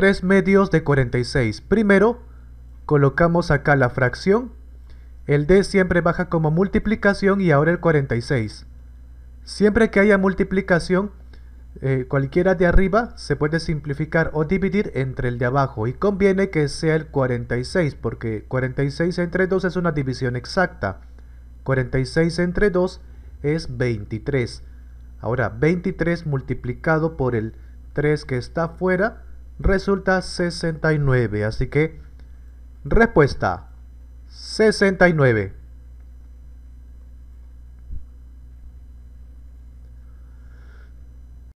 3 medios de 46. Primero, colocamos acá la fracción. El D siempre baja como multiplicación y ahora el 46. Siempre que haya multiplicación, eh, cualquiera de arriba se puede simplificar o dividir entre el de abajo y conviene que sea el 46 porque 46 entre 2 es una división exacta 46 entre 2 es 23 ahora 23 multiplicado por el 3 que está afuera resulta 69. Así que, respuesta, 69.